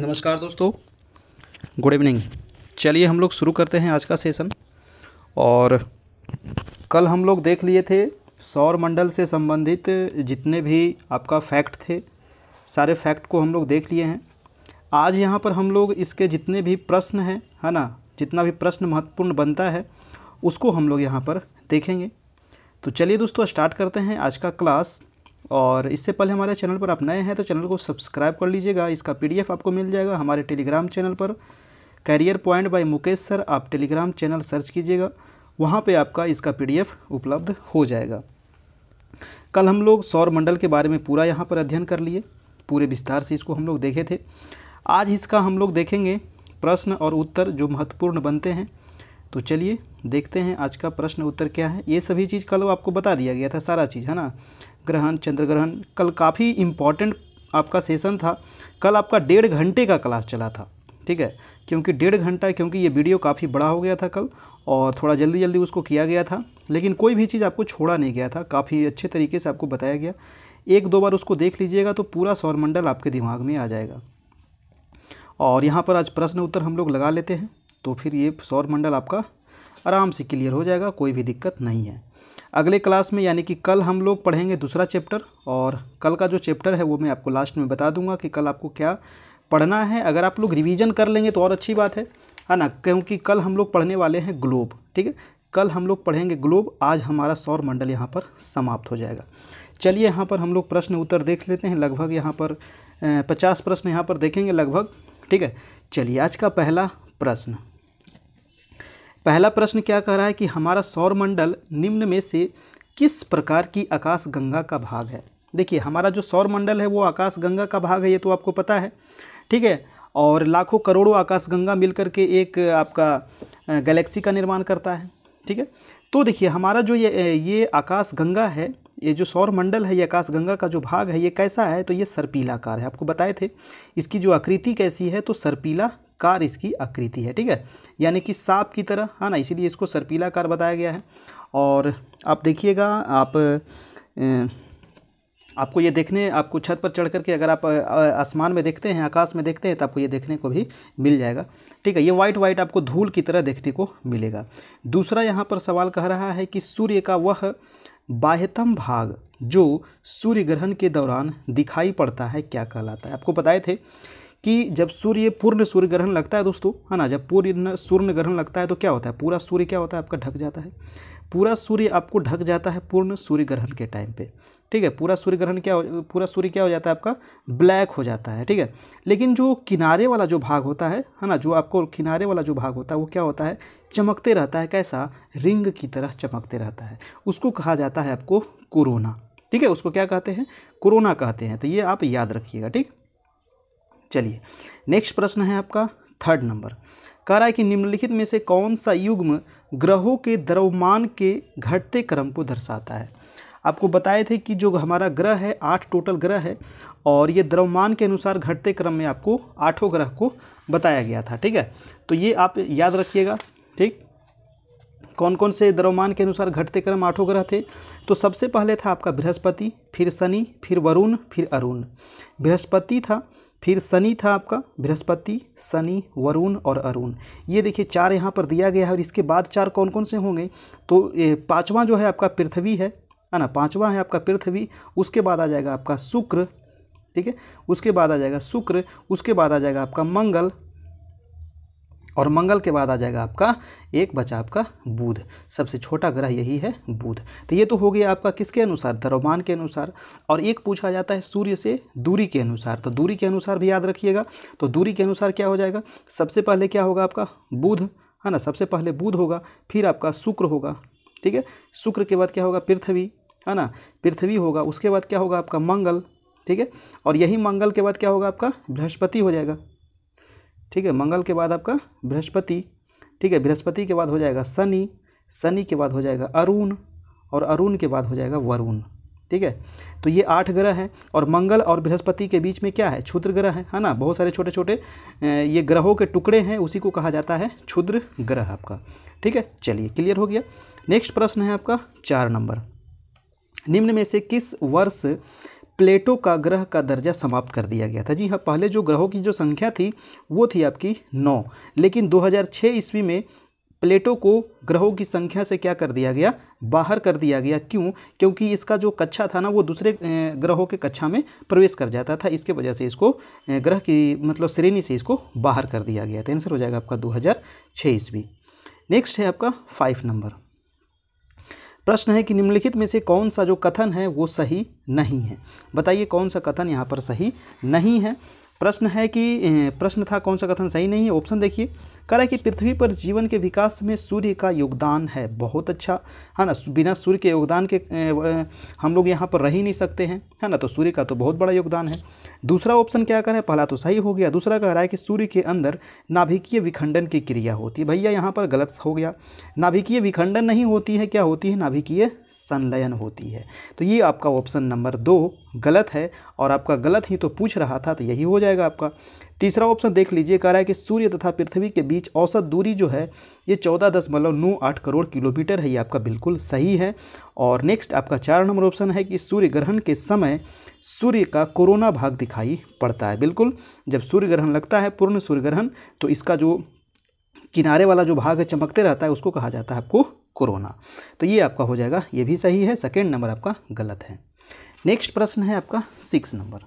नमस्कार दोस्तों good evening चलिए हम लोग शुरू करते हैं आज का सेशन और कल हम लोग देख लिए थे सौर मंडल से संबंधित जितने भी आपका फैक्ट थे सारे फैक्ट को हम लोग देख लिए हैं आज यहाँ पर हम लोग इसके जितने भी प्रश्न हैं है ना जितना भी प्रश्न महत्वपूर्ण बनता है उसको हम लोग यहाँ पर देखेंगे तो चलिए दोस्तों स्टार्ट करते हैं आज का क्लास और इससे पहले हमारे चैनल पर आप नए हैं तो चैनल को सब्सक्राइब कर लीजिएगा इसका पीडीएफ आपको मिल जाएगा हमारे टेलीग्राम चैनल पर career point by Mukesh sir आप टेलीग्राम चैनल सर्च कीजिएगा वहाँ पे आपका इसका पीडीएफ उपलब्ध हो जाएगा कल हम लोग सौर मंडल के बारे में पूरा यहाँ पर अध्ययन कर लिए पूरे विस्तार से इसको हम लोग देखे थे आज इसका हम लोग देखेंगे प्रश्न और उत्तर जो महत्वपूर्ण बनते हैं तो चलिए देखते हैं आज का प्रश्न उत्तर क्या है ये सभी चीज़ कल आपको बता दिया गया था सारा चीज़ है ना ग्रहण चंद्र ग्रहण कल काफ़ी इम्पॉर्टेंट आपका सेशन था कल आपका डेढ़ घंटे का क्लास चला था ठीक है क्योंकि डेढ़ घंटा क्योंकि ये वीडियो काफ़ी बड़ा हो गया था कल और थोड़ा जल्दी जल्दी उसको किया गया था लेकिन कोई भी चीज़ आपको छोड़ा नहीं गया था काफ़ी अच्छे तरीके से आपको बताया गया एक दो बार उसको देख लीजिएगा तो पूरा सौरमंडल आपके दिमाग में आ जाएगा और यहाँ पर आज प्रश्न उत्तर हम लोग लगा लेते हैं तो फिर ये सौरमंडल आपका आराम से क्लियर हो जाएगा कोई भी दिक्कत नहीं है अगले क्लास में यानी कि कल हम लोग पढ़ेंगे दूसरा चैप्टर और कल का जो चैप्टर है वो मैं आपको लास्ट में बता दूंगा कि कल आपको क्या पढ़ना है अगर आप लोग रिवीजन कर लेंगे तो और अच्छी बात है है ना क्योंकि कल हम लोग पढ़ने वाले हैं ग्लोब ठीक है कल हम लोग पढ़ेंगे ग्लोब आज हमारा सौर मंडल यहाँ पर समाप्त हो जाएगा चलिए यहाँ पर हम लोग प्रश्न उत्तर देख लेते हैं लगभग यहाँ पर पचास प्रश्न यहाँ पर देखेंगे लगभग ठीक है चलिए आज का पहला प्रश्न पहला प्रश्न क्या कह रहा है कि हमारा सौर मंडल निम्न में से किस प्रकार की आकाशगंगा का भाग है देखिए हमारा जो सौर मंडल है वो आकाश गंगा का भाग है ये तो आपको पता है ठीक है और लाखों करोड़ों आकाश गंगा मिल के एक आपका गैलेक्सी का निर्माण करता है ठीक है तो देखिए हमारा जो ये ये आकाश गंगा है ये जो सौर मंडल है ये आकाश गंगा का जो भाग है ये कैसा है तो ये कार है आपको बताए थे इसकी जो आकृति कैसी है तो सरपीला कार इसकी आकृति है ठीक है यानी कि सांप की तरह है हाँ ना इसीलिए इसको सर्पीला कार बताया गया है और आप देखिएगा आप ए, आपको ये देखने आपको छत पर चढ़ करके अगर आप आसमान में देखते हैं आकाश में देखते हैं तो आपको ये देखने को भी मिल जाएगा ठीक है ये वाइट वाइट आपको धूल की तरह देखने को मिलेगा दूसरा यहाँ पर सवाल कह रहा है कि सूर्य का वह बाह्यतम भाग जो सूर्य ग्रहण के दौरान दिखाई पड़ता है क्या कहलाता है आपको बताए थे कि जब सूर्य पूर्ण सूर्य ग्रहण लगता है दोस्तों है ना जब पूर्ण सूर्य ग्रहण लगता है तो क्या होता है पूरा सूर्य क्या होता है आपका ढक जाता है पूरा सूर्य आपको ढक जाता है पूर्ण सूर्य ग्रहण के टाइम पे ठीक है पूरा सूर्य ग्रहण क्या हो पूरा सूर्य क्या हो जाता है आपका ब्लैक हो जाता है ठीक है लेकिन जो किनारे वाला जो भाग होता है है ना जो आपको किनारे वाला जो भाग होता है वो क्या होता है चमकते रहता है कैसा रिंग की तरह चमकते रहता है उसको कहा जाता है आपको कोरोना ठीक है उसको क्या कहते हैं कोरोना कहते हैं तो ये आप याद रखिएगा ठीक चलिए नेक्स्ट प्रश्न है आपका थर्ड नंबर कह रहा है कि निम्नलिखित में से कौन सा युग्म ग्रहों के द्रव्यमान के घटते क्रम को दर्शाता है आपको बताए थे कि जो हमारा ग्रह है आठ टोटल ग्रह है और ये द्रव्यमान के अनुसार घटते क्रम में आपको आठों ग्रह को बताया गया था ठीक है तो ये आप याद रखिएगा ठीक कौन कौन से द्रव्यमान के अनुसार घटते क्रम आठों ग्रह थे तो सबसे पहले था आपका बृहस्पति फिर शनि फिर वरुण फिर अरुण बृहस्पति था फिर शनि था आपका बृहस्पति शनि वरुण और अरुण ये देखिए चार यहाँ पर दिया गया है और इसके बाद चार कौन कौन से होंगे तो पाँचवा जो है आपका पृथ्वी है है ना पाँचवा है आपका पृथ्वी उसके बाद आ जाएगा आपका शुक्र ठीक है उसके बाद आ जाएगा शुक्र उसके बाद आ जाएगा आपका मंगल और मंगल के बाद आ जाएगा आपका एक बचा आपका बुध सबसे छोटा ग्रह यही है बुध तो ये तो हो गया आपका किसके अनुसार द्रव्यमान के अनुसार और एक पूछा जाता है सूर्य से दूरी के अनुसार तो दूरी के अनुसार भी याद रखिएगा तो दूरी के अनुसार क्या हो जाएगा सबसे पहले क्या होगा आपका बुध है ना सबसे पहले बुध होगा फिर आपका शुक्र होगा ठीक है शुक्र के बाद क्या होगा पृथ्वी है ना पृथ्वी होगा उसके बाद क्या होगा आपका मंगल ठीक है और यही मंगल के बाद क्या होगा आपका बृहस्पति हो जाएगा ठीक है मंगल के बाद आपका बृहस्पति ठीक है बृहस्पति के बाद हो जाएगा शनि शनि के बाद हो जाएगा अरुण और अरुण के बाद हो जाएगा वरुण ठीक है तो ये आठ ग्रह हैं और मंगल और बृहस्पति के बीच में क्या है क्षुद्र ग्रह है है ना बहुत सारे छोटे छोटे ये ग्रहों के टुकड़े हैं उसी को कहा जाता है क्षुद्र ग्रह आपका ठीक है चलिए क्लियर हो गया नेक्स्ट प्रश्न है आपका चार नंबर निम्न में से किस वर्ष प्लेटो का ग्रह का दर्जा समाप्त कर दिया गया था जी हाँ पहले जो ग्रहों की जो संख्या थी वो थी आपकी नौ लेकिन 2006 ईस्वी में प्लेटो को ग्रहों की संख्या से क्या कर दिया गया बाहर कर दिया गया क्यों क्योंकि इसका जो कक्षा था ना वो दूसरे ग्रहों के कक्षा में प्रवेश कर जाता था इसके वजह से इसको ग्रह की मतलब श्रेणी से इसको बाहर कर दिया गया था आंसर हो जाएगा आपका 2006 ईस्वी नेक्स्ट है आपका फाइव नंबर प्रश्न है कि निम्नलिखित में से कौन सा जो कथन है वो सही नहीं है बताइए कौन सा कथन यहाँ पर सही नहीं है प्रश्न है कि प्रश्न था कौन सा कथन सही नहीं है ऑप्शन देखिए कह रहा है कि पृथ्वी पर जीवन के विकास में सूर्य का योगदान है बहुत अच्छा है हाँ ना बिना सूर्य के योगदान के हम लोग यहाँ पर रह ही नहीं सकते हैं है हाँ ना तो सूर्य का तो बहुत बड़ा योगदान है दूसरा ऑप्शन क्या कह रहा है पहला तो सही हो गया दूसरा कह रहा है कि सूर्य के अंदर नाभिकीय विखंडन की क्रिया होती है भैया यहाँ पर गलत हो गया नाभिकीय विखंडन नहीं होती है क्या होती है नाभिकीय संलयन होती है तो ये आपका ऑप्शन नंबर दो गलत है और आपका गलत ही तो पूछ रहा था तो यही हो जाएगा आपका तीसरा ऑप्शन देख लीजिए कह रहा है कि सूर्य तथा पृथ्वी के बीच औसत दूरी जो है ये चौदह दशमलव नौ आठ करोड़ किलोमीटर है ये आपका बिल्कुल सही है और नेक्स्ट आपका चार नंबर ऑप्शन है कि सूर्य ग्रहण के समय सूर्य का कोरोना भाग दिखाई पड़ता है बिल्कुल जब सूर्य ग्रहण लगता है पूर्ण सूर्य ग्रहण तो इसका जो किनारे वाला जो भाग है चमकते रहता है उसको कहा जाता है आपको कोरोना तो ये आपका हो जाएगा ये भी सही है सेकेंड नंबर आपका गलत है नेक्स्ट प्रश्न है आपका सिक्स नंबर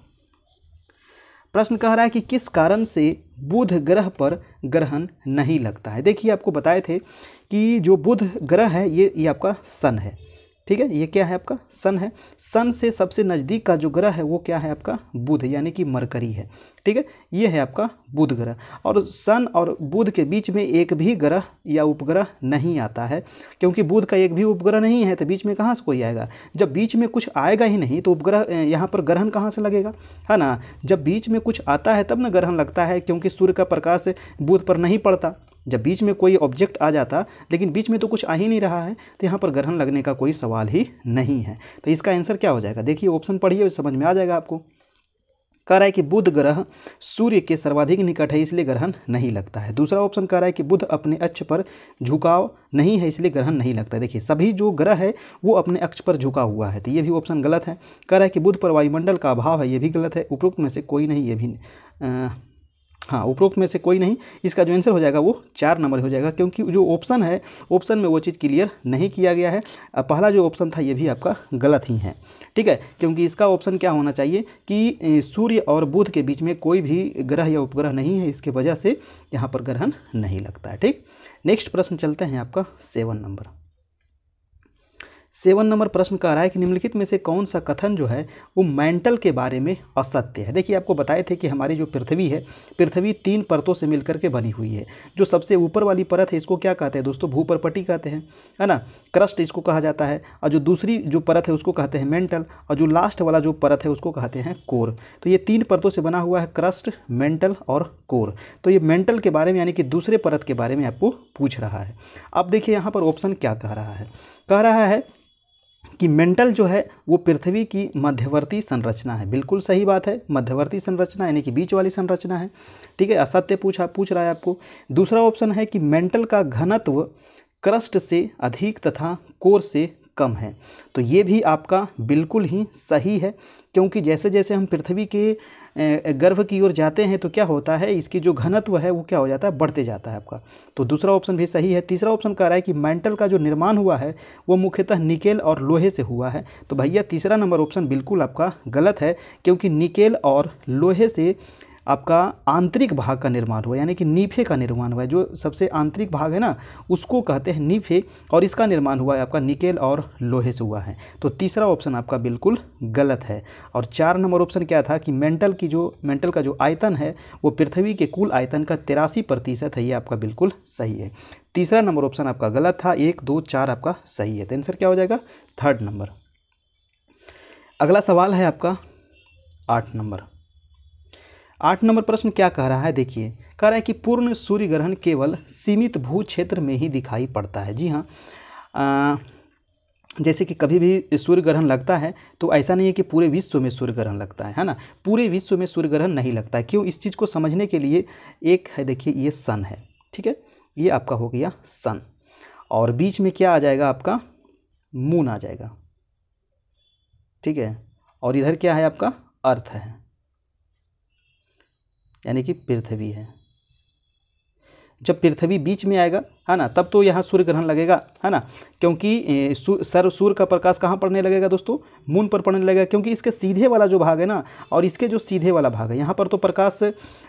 प्रश्न कह रहा है कि किस कारण से बुध ग्रह पर ग्रहण नहीं लगता है देखिए आपको बताए थे कि जो बुध ग्रह है ये ये आपका सन है ठीक है ये क्या है आपका सन है सन से सबसे नज़दीक का जो ग्रह है वो क्या है आपका बुध यानी कि मरकरी है ठीक है ये है आपका बुध ग्रह और सन और बुध के बीच में एक भी ग्रह या उपग्रह नहीं आता है क्योंकि बुध का एक भी उपग्रह नहीं है तो बीच में कहाँ से कोई आएगा जब बीच में कुछ आएगा ही नहीं तो उपग्रह यहाँ पर ग्रहण कहाँ से लगेगा है ना जब बीच में कुछ आता है तब ना ग्रहण लगता है क्योंकि सूर्य का प्रकाश बुध पर नहीं पड़ता जब बीच में कोई ऑब्जेक्ट आ जाता लेकिन बीच में तो कुछ आ ही नहीं रहा है तो यहाँ पर ग्रहण लगने का कोई सवाल ही नहीं है तो इसका आंसर क्या हो जाएगा देखिए ऑप्शन पढ़िए समझ में आ जाएगा आपको कह रहा है कि बुध ग्रह सूर्य के सर्वाधिक निकट है इसलिए ग्रहण नहीं लगता है दूसरा ऑप्शन कह रहा है कि बुध अपने अक्ष पर झुकाव नहीं है इसलिए ग्रहण नहीं लगता है देखिए सभी जो ग्रह है वो अपने अक्ष पर झुका हुआ है तो ये भी ऑप्शन गलत है कह रहा है कि बुध पर वायुमंडल का अभाव है ये भी गलत है उपरोक्त में से कोई नहीं ये भी आ, हाँ उपरोक्त में से कोई नहीं इसका जो आंसर हो जाएगा वो चार नंबर हो जाएगा क्योंकि जो ऑप्शन है ऑप्शन में वो चीज़ क्लियर नहीं किया गया है पहला जो ऑप्शन था ये भी आपका गलत ही है ठीक है क्योंकि इसका ऑप्शन क्या होना चाहिए कि सूर्य और बुध के बीच में कोई भी ग्रह या उपग्रह नहीं है इसके वजह से यहाँ पर ग्रहण नहीं लगता है ठीक नेक्स्ट प्रश्न चलते हैं आपका सेवन नंबर सेवन नंबर प्रश्न कह रहा है कि निम्नलिखित में से कौन सा कथन जो है वो मेंटल के बारे में असत्य है देखिए आपको बताए थे कि हमारी जो पृथ्वी है पृथ्वी तीन परतों से मिलकर के बनी हुई है जो सबसे ऊपर वाली परत है इसको क्या कहते हैं दोस्तों भूपरपट्टी कहते हैं है ना क्रस्ट इसको कहा जाता है और जो दूसरी जो परत है उसको कहते हैं मेंटल और जो लास्ट वाला जो परत है उसको कहते हैं कोर तो ये तीन परतों से बना हुआ है क्रस्ट मेंटल और कोर तो ये मेंटल के बारे में यानी कि दूसरे परत के बारे में आपको पूछ रहा है अब देखिए यहाँ पर ऑप्शन क्या कह रहा है कह रहा है कि मेंटल जो है वो पृथ्वी की मध्यवर्ती संरचना है बिल्कुल सही बात है मध्यवर्ती संरचना यानी कि बीच वाली संरचना है ठीक है असत्य पूछा पूछ रहा है आपको दूसरा ऑप्शन है कि मेंटल का घनत्व क्रस्ट से अधिक तथा कोर से कम है तो ये भी आपका बिल्कुल ही सही है क्योंकि जैसे जैसे हम पृथ्वी के गर्भ की ओर जाते हैं तो क्या होता है इसकी जो घनत्व है वो क्या हो जाता है बढ़ते जाता है आपका तो दूसरा ऑप्शन भी सही है तीसरा ऑप्शन कह रहा है कि मेंटल का जो निर्माण हुआ है वो मुख्यतः निकेल और लोहे से हुआ है तो भैया तीसरा नंबर ऑप्शन बिल्कुल आपका गलत है क्योंकि निकेल और लोहे से आपका आंतरिक भाग का निर्माण हुआ यानी कि नीफे का निर्माण हुआ है जो सबसे आंतरिक भाग है ना उसको कहते हैं नीफे और इसका निर्माण हुआ है आपका निकेल और लोहे से हुआ है तो तीसरा ऑप्शन आपका बिल्कुल गलत है और चार नंबर ऑप्शन क्या था कि मेंटल की जो मेंटल का जो आयतन है वो पृथ्वी के कुल आयतन का तिरासी प्रतिशत है ये आपका बिल्कुल सही है तीसरा नंबर ऑप्शन आपका गलत था एक दो चार आपका सही है तो आंसर क्या हो जाएगा थर्ड नंबर अगला सवाल है आपका आठ नंबर आठ नंबर प्रश्न क्या कह रहा है देखिए कह रहा है कि पूर्ण सूर्य ग्रहण केवल सीमित भू क्षेत्र में ही दिखाई पड़ता है जी हाँ जैसे कि कभी भी सूर्य ग्रहण लगता है तो ऐसा नहीं है कि पूरे विश्व में सूर्य ग्रहण लगता है है ना पूरे विश्व में सूर्य ग्रहण नहीं लगता है क्यों इस चीज़ को समझने के लिए एक है देखिए ये सन है ठीक है ये आपका हो गया सन और बीच में क्या आ जाएगा आपका मून आ जाएगा ठीक है और इधर क्या है आपका अर्थ है यानी कि पृथ्वी है जब पृथ्वी बीच में आएगा है ना तब तो यहाँ सूर्य ग्रहण लगेगा है ना क्योंकि सर सूर्य का प्रकाश कहाँ पड़ने लगेगा दोस्तों मून पर पड़ने लगेगा क्योंकि इसके सीधे वाला जो भाग है ना और इसके जो सीधे वाला भाग है यहाँ पर तो प्रकाश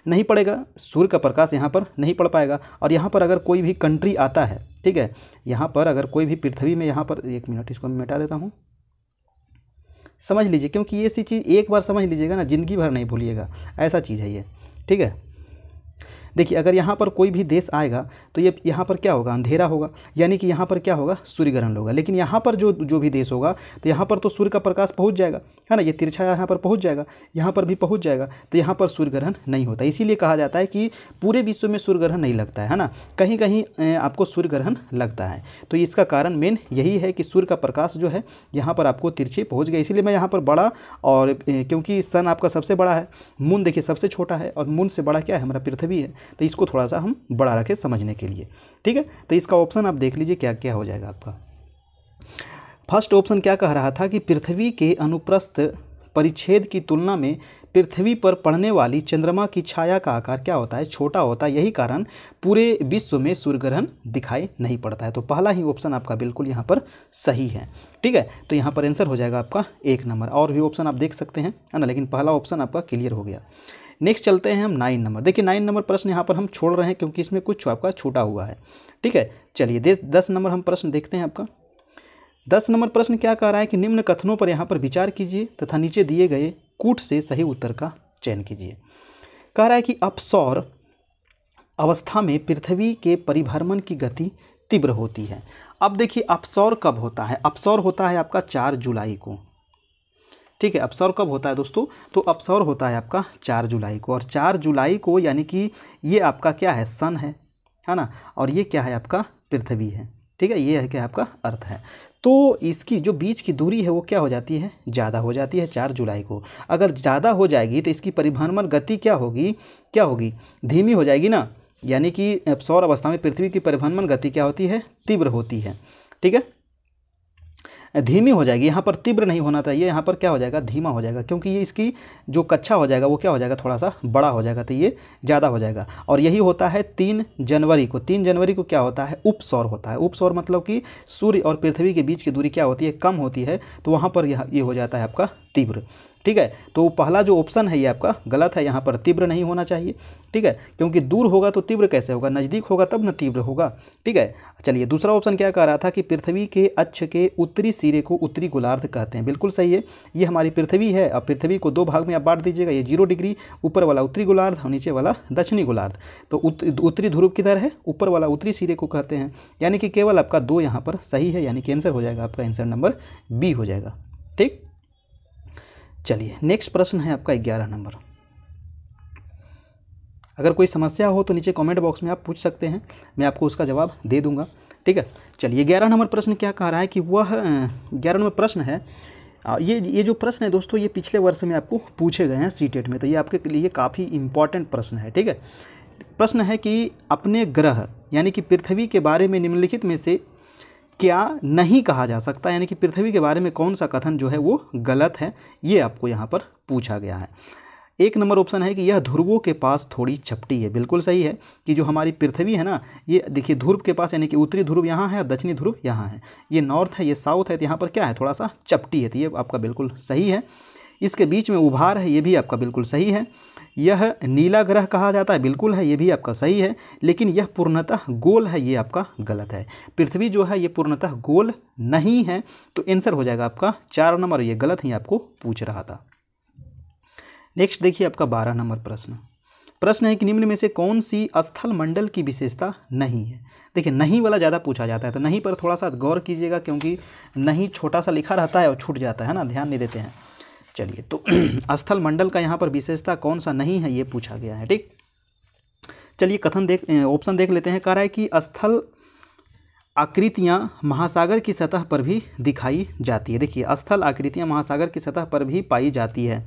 नहीं पड़ेगा सूर्य का प्रकाश यहाँ पर नहीं पड़ पाएगा और यहाँ पर अगर कोई भी कंट्री आता है ठीक है यहाँ पर अगर कोई भी पृथ्वी में यहाँ पर एक मिनट इसको मैं मिटा देता हूँ समझ लीजिए क्योंकि ये सी चीज़ एक बार समझ लीजिएगा ना ज़िंदगी भर नहीं भूलिएगा ऐसा चीज़ है ये ठीक है देखिए अगर यहाँ पर कोई भी देश आएगा तो ये यहाँ पर क्या होगा अंधेरा होगा यानी कि यहाँ पर क्या होगा सूर्य ग्रहण होगा लेकिन यहाँ पर जो जो भी देश होगा तो यहाँ पर तो सूर्य का प्रकाश पहुँच जाएगा है ना ये तिरछा यहाँ पर पहुँच जाएगा यहाँ पर भी पहुँच जाएगा तो यहाँ पर सूर्य ग्रहण नहीं होता इसीलिए कहा जाता है कि पूरे विश्व में सूर्य ग्रहण नहीं लगता है ना कहीं कहीं आपको सूर्य ग्रहण लगता है तो इसका कारण मेन यही है कि सूर्य का प्रकाश जो है यहाँ पर आपको तिरछे पहुँच गया इसीलिए मैं यहाँ पर बड़ा और क्योंकि सन आपका सबसे बड़ा है मून देखिए सबसे छोटा है और मून से बड़ा क्या है हमारा पृथ्वी है तो इसको थोड़ा सा हम बड़ा रखें समझने के के लिए ठीक है तो इसका ऑप्शन आप देख लीजिए क्या क्या हो जाएगा आपका फर्स्ट ऑप्शन क्या कह रहा था कि पृथ्वी के अनुप्रस्थ परिच्छेद की तुलना में पृथ्वी पर पड़ने वाली चंद्रमा की छाया का आकार क्या होता है छोटा होता है यही कारण पूरे विश्व में सूर्य ग्रहण दिखाई नहीं पड़ता है तो पहला ही ऑप्शन आपका बिल्कुल यहाँ पर सही है ठीक है तो यहाँ पर आंसर हो जाएगा आपका एक नंबर और भी ऑप्शन आप देख सकते हैं है ना लेकिन पहला ऑप्शन आपका क्लियर हो गया नेक्स्ट चलते हैं हम नाइन नंबर देखिए नाइन नंबर प्रश्न यहाँ पर हम छोड़ रहे हैं क्योंकि इसमें कुछ आपका छूटा हुआ है ठीक है चलिए दस नंबर हम प्रश्न देखते हैं आपका दस नंबर प्रश्न क्या कह रहा है कि निम्न कथनों पर यहाँ पर विचार कीजिए तथा नीचे दिए गए कूट से सही उत्तर का चयन कीजिए कह रहा है कि अपसौर अवस्था में पृथ्वी के परिभ्रमण की गति तीव्र होती है अब देखिए अपसौर कब होता है अपसौर होता है आपका चार जुलाई को ठीक है अपसौर कब होता है दोस्तों तो अपसौर होता है आपका चार जुलाई को और चार जुलाई को यानी कि ये आपका क्या है सन है है ना और ये क्या है आपका पृथ्वी है ठीक है ये है क्या आपका अर्थ है तो इसकी जो बीच की दूरी है वो क्या हो जाती है ज़्यादा हो जाती है चार जुलाई को अगर ज़्यादा हो जाएगी तो इसकी परिभ्रमण गति क्या होगी क्या होगी धीमी हो जाएगी ना यानी कि सौर अवस्था में पृथ्वी की परिभ्रमण गति क्या होती है तीव्र होती है ठीक है धीमी हो जाएगी यहाँ पर तीव्र नहीं होना चाहिए यहाँ पर क्या हो जाएगा धीमा हो जाएगा क्योंकि ये इसकी जो कच्छा हो जाएगा वो क्या हो जाएगा थोड़ा सा बड़ा हो जाएगा तो ये ज़्यादा हो जाएगा और यही होता है तीन जनवरी को तीन जनवरी को क्या होता है उपसौर होता है उपसौर मतलब कि सूर्य और पृथ्वी के बीच की दूरी क्या होती है कम होती है तो वहाँ पर यह ये हो जाता है आपका तीव्र ठीक है तो पहला जो ऑप्शन है ये आपका गलत है यहाँ पर तीव्र नहीं होना चाहिए ठीक है क्योंकि दूर होगा तो तीव्र कैसे होगा नज़दीक होगा तब न तीव्र होगा ठीक है चलिए दूसरा ऑप्शन क्या कह रहा था कि पृथ्वी के अच्छ के उत्तरी सिरे को उत्तरी गोलार्ध कहते हैं बिल्कुल सही है ये हमारी पृथ्वी है अब पृथ्वी को दो भाग में आप बांट दीजिएगा ये जीरो डिग्री ऊपर वाला उत्तरी गोलार्ध और नीचे वाला दक्षिणी गोलार्ध तो उत्तरी ध्रुव किधर है ऊपर वाला उत्तरी सिरे को कहते हैं यानी कि केवल आपका दो यहाँ पर सही है यानी कि आंसर हो जाएगा आपका आंसर नंबर बी हो जाएगा ठीक चलिए नेक्स्ट प्रश्न है आपका ग्यारह नंबर अगर कोई समस्या हो तो नीचे कमेंट बॉक्स में आप पूछ सकते हैं मैं आपको उसका जवाब दे दूंगा ठीक है चलिए ग्यारह नंबर प्रश्न क्या कह रहा है कि वह ग्यारह नंबर प्रश्न है ये ये जो प्रश्न है दोस्तों ये पिछले वर्ष में आपको पूछे गए हैं सी टेट e में तो ये आपके लिए काफ़ी इंपॉर्टेंट प्रश्न है ठीक है प्रश्न है कि अपने ग्रह यानी कि पृथ्वी के बारे में निम्नलिखित में से क्या नहीं कहा जा सकता यानी कि पृथ्वी के बारे में कौन सा कथन जो है वो गलत है ये आपको यहाँ पर पूछा गया है एक नंबर ऑप्शन है कि यह ध्रुवों के पास थोड़ी चपटी है बिल्कुल सही है कि जो हमारी पृथ्वी है ना ये देखिए ध्रुव के पास यानी कि उत्तरी ध्रुव यहाँ है और दक्षिणी ध्रुव यहाँ है ये नॉर्थ है ये साउथ है तो यहाँ पर क्या है थोड़ा सा चपटी है तो ये आपका बिल्कुल सही है इसके बीच में उभार है ये भी आपका बिल्कुल सही है यह नीला ग्रह कहा जाता है बिल्कुल है ये भी आपका सही है लेकिन यह पूर्णतः गोल है ये आपका गलत है पृथ्वी जो है ये पूर्णतः गोल नहीं है तो आंसर हो जाएगा आपका चार नंबर ये गलत ही आपको पूछ रहा था नेक्स्ट देखिए आपका बारह नंबर प्रश्न प्रश्न है कि निम्न में से कौन सी स्थल मंडल की विशेषता नहीं है देखिए नहीं वाला ज़्यादा पूछा जाता है तो नहीं पर थोड़ा सा गौर कीजिएगा क्योंकि नहीं छोटा सा लिखा रहता है और छूट जाता है ना ध्यान नहीं देते हैं चलिए तो स्थल मंडल का यहाँ पर विशेषता कौन सा नहीं है ये पूछा गया है ठीक चलिए कथन देख ऑप्शन देख लेते हैं कह रहा है कि स्थल आकृतियाँ महासागर की सतह पर भी दिखाई जाती है देखिए स्थल आकृतियाँ महासागर की सतह पर भी पाई जाती है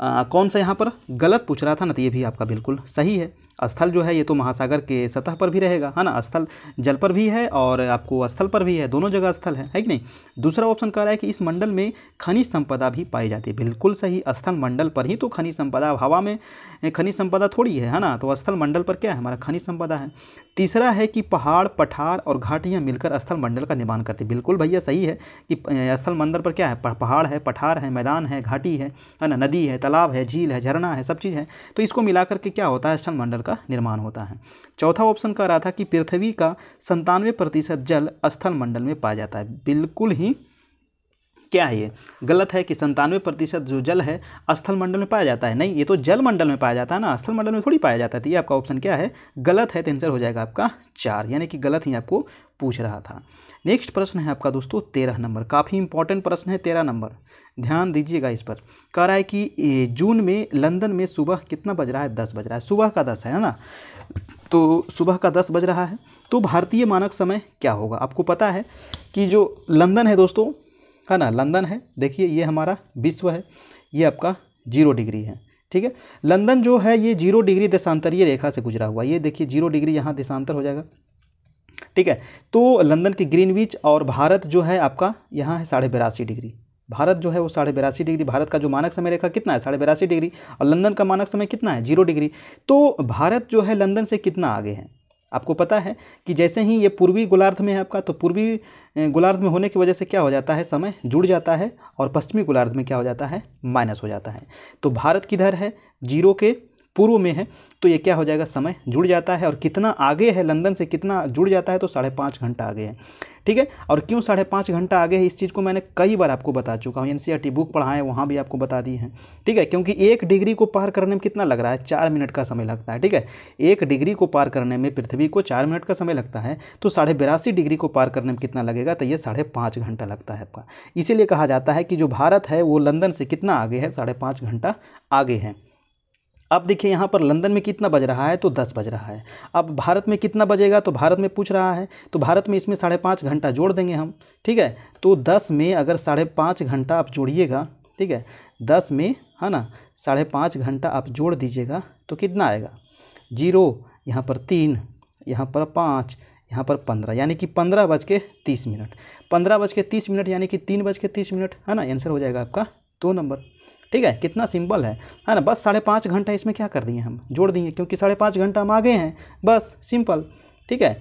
आ, कौन सा यहाँ पर गलत पूछ रहा था ना तो ये भी आपका बिल्कुल सही है स्थल जो है ये तो महासागर के सतह पर भी रहेगा है ना स्थल जल पर भी है और आपको स्थल पर भी है दोनों जगह स्थल है है कि नहीं दूसरा ऑप्शन कह रहा है कि इस मंडल में खनिज संपदा भी पाई जाती है बिल्कुल सही स्थल मंडल पर ही तो खनिज संपदा हवा में खनिज संपदा थोड़ी है है ना तो स्थल मंडल पर क्या है हमारा खनिज संपदा है तीसरा है कि पहाड़ पठार और घाटियाँ मिलकर स्थल मंडल का निर्माण करते बिल्कुल भैया सही है कि स्थल मंडल पर क्या है पहाड़ है पठार है मैदान है घाटी है है ना नदी है तालाब है झील है झरना है सब चीज़ है तो इसको मिला करके क्या होता है स्थल मंडल का निर्माण होता है चौथा ऑप्शन कह रहा था कि पृथ्वी का संतानवे प्रतिशत जल स्थल मंडल में पाया जाता है बिल्कुल ही क्या है ये गलत है कि संतानवे प्रतिशत जो जल है स्थल मंडल में पाया जाता है नहीं ये तो जल मंडल में पाया जाता है ना स्थल मंडल में थोड़ी पाया जाता है तो ये आपका ऑप्शन क्या है गलत है तो आंसर हो जाएगा आपका चार यानी कि गलत ही आपको पूछ रहा था नेक्स्ट प्रश्न है आपका दोस्तों तेरह नंबर काफ़ी इंपॉर्टेंट प्रश्न है तेरह नंबर ध्यान दीजिएगा इस पर कह रहा है कि जून में लंदन में सुबह कितना बज रहा है दस बज रहा है सुबह का दस है ना तो सुबह का दस बज रहा है तो भारतीय मानक समय क्या होगा आपको पता है कि जो लंदन है दोस्तों है ना लंदन है देखिए ये हमारा विश्व है ये आपका जीरो डिग्री है ठीक है लंदन जो है ये जीरो डिग्री देशांतरीय रेखा से गुजरा हुआ ये देखिए जीरो डिग्री यहाँ देशांतर हो जाएगा ठीक है तो लंदन की ग्रीनविच और भारत जो है आपका यहाँ है साढ़े बिरासी डिग्री भारत जो है वो साढ़े बिरासी डिग्री भारत का जो मानक समय रेखा कितना है साढ़े बिरासी डिग्री और लंदन का मानक समय कितना है जीरो डिग्री तो भारत जो है लंदन से कितना आगे है आपको पता है कि जैसे ही ये पूर्वी गोलार्ध में है आपका तो पूर्वी गोलार्ध में होने की वजह से क्या हो जाता है समय जुड़ जाता है और पश्चिमी गोलार्ध में क्या हो जाता है माइनस हो जाता है तो भारत किधर है जीरो के पूर्व में है तो ये क्या हो जाएगा समय जुड़ जाता है और कितना आगे है लंदन से कितना जुड़ जाता है तो साढ़े पाँच घंटा आगे है ठीक है और क्यों साढ़े पाँच घंटा आगे है इस चीज़ को मैंने कई बार आपको बता चुका हूँ एन सी e बुक पढ़ाएं वहाँ भी आपको बता दी है ठीक है क्योंकि एक डिग्री को पार करने में कितना लग रहा है चार मिनट का समय लगता है ठीक है एक डिग्री को पार करने में पृथ्वी को चार मिनट का समय लगता है तो साढ़े बिरासी डिग्री को पार करने में कितना लगेगा तो ये साढ़े पाँच घंटा लगता है आपका इसीलिए कहा जाता है कि जो भारत है वो लंदन से कितना आगे है साढ़े पाँच घंटा आगे है अब देखिए यहाँ पर लंदन में कितना बज रहा है तो दस बज रहा है अब भारत में कितना बजेगा तो भारत में पूछ रहा है तो भारत में इसमें साढ़े पाँच घंटा जोड़ देंगे हम ठीक है तो दस में अगर साढ़े पाँच घंटा आप जोड़िएगा ठीक है दस में है ना साढ़े पाँच घंटा आप जोड़ दीजिएगा तो कितना आएगा जीरो यहाँ पर तीन यहाँ पर पाँच यहाँ पर पंद्रह यानी कि पंद्रह बज के तीस मिनट पंद्रह बज के तीस मिनट यानी कि तीन बज के तीस मिनट है ना आंसर हो जाएगा आपका दो नंबर ठीक है कितना सिंपल है है ना बस साढ़े पाँच घंटा इसमें क्या कर दिए हम जोड़ दिए क्योंकि साढ़े पाँच घंटा हम आगे हैं बस सिंपल ठीक है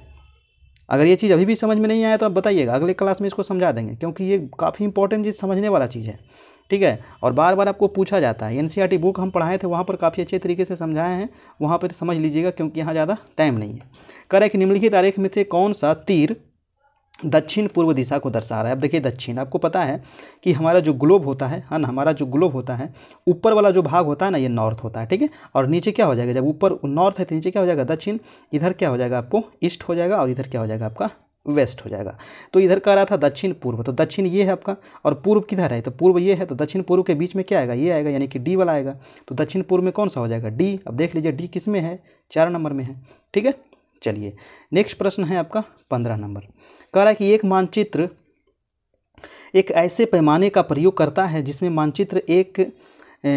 अगर ये चीज़ अभी भी समझ में नहीं आया तो आप बताइएगा अगले क्लास में इसको समझा देंगे क्योंकि ये काफ़ी इंपॉर्टेंट चीज़ समझने वाला चीज़ है ठीक है और बार बार आपको पूछा जाता है एन बुक e हम पढ़ाए थे वहाँ पर काफ़ी अच्छे तरीके से समझाए हैं वहाँ पर समझ लीजिएगा क्योंकि यहाँ ज़्यादा टाइम नहीं है कि निम्नलिखित तारीख में थे कौन सा तीर दक्षिण पूर्व दिशा को दर्शा रहा है अब देखिए दक्षिण आपको पता है कि हमारा जो ग्लोब होता है ना हमारा जो ग्लोब होता है ऊपर वाला जो भाग होता है ना ये नॉर्थ होता है ठीक है और नीचे क्या हो जाएगा जब ऊपर नॉर्थ है तो नीचे क्या हो जाएगा दक्षिण इधर क्या हो जाएगा आपको ईस्ट हो जाएगा और इधर क्या हो जाएगा आपका वेस्ट हो जाएगा तो इधर कह रहा था दक्षिण पूर्व तो दक्षिण ये है आपका और पूर्व किधर है तो पूर्व ये है तो दक्षिण पूर्व के बीच में क्या आएगा ये आएगा यानी कि डी वाला आएगा तो दक्षिण पूर्व में कौन सा हो जाएगा डी अब देख लीजिए डी किस में है चार नंबर में है ठीक है चलिए नेक्स्ट प्रश्न है आपका पंद्रह नंबर कह रहा है कि एक मानचित्र एक ऐसे पैमाने का प्रयोग करता है जिसमें मानचित्र एक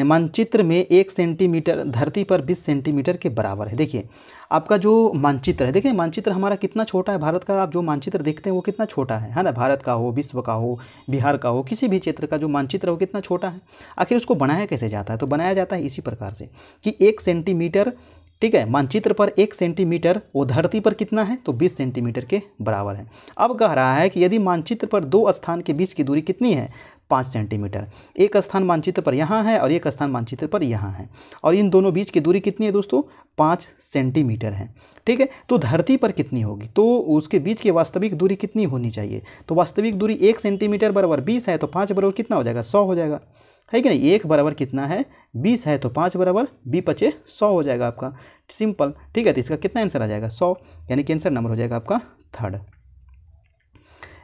मानचित्र में एक सेंटीमीटर धरती पर बीस सेंटीमीटर के बराबर है देखिए आपका जो मानचित्र है देखिए मानचित्र हमारा कितना छोटा है भारत का आप जो मानचित्र देखते हैं वो कितना छोटा है है ना भारत का हो विश्व का हो बिहार का हो किसी भी क्षेत्र का जो मानचित्र हो कितना छोटा है आखिर उसको बनाया कैसे जाता है तो बनाया जाता है इसी प्रकार से कि एक सेंटीमीटर ठीक है मानचित्र पर एक सेंटीमीटर वो धरती पर कितना है तो 20 सेंटीमीटर के बराबर है अब कह रहा है कि यदि मानचित्र पर दो स्थान के बीच की दूरी कितनी है पाँच सेंटीमीटर एक स्थान मानचित्र पर यहाँ है और एक स्थान मानचित्र पर यहाँ है और इन दोनों बीच की दूरी कितनी है दोस्तों पाँच सेंटीमीटर है ठीक है तो धरती पर कितनी होगी तो उसके बीच की वास्तविक दूरी कितनी होनी चाहिए तो वास्तविक दूरी एक सेंटीमीटर बराबर बीस है तो पाँच बराबर कितना हो जाएगा सौ हो जाएगा है कि नहीं एक बराबर कितना है बीस है तो पाँच बराबर बी पचे सौ हो जाएगा आपका सिंपल ठीक है तो इसका कितना आंसर आ जाएगा सौ यानी कि आंसर नंबर हो जाएगा आपका थर्ड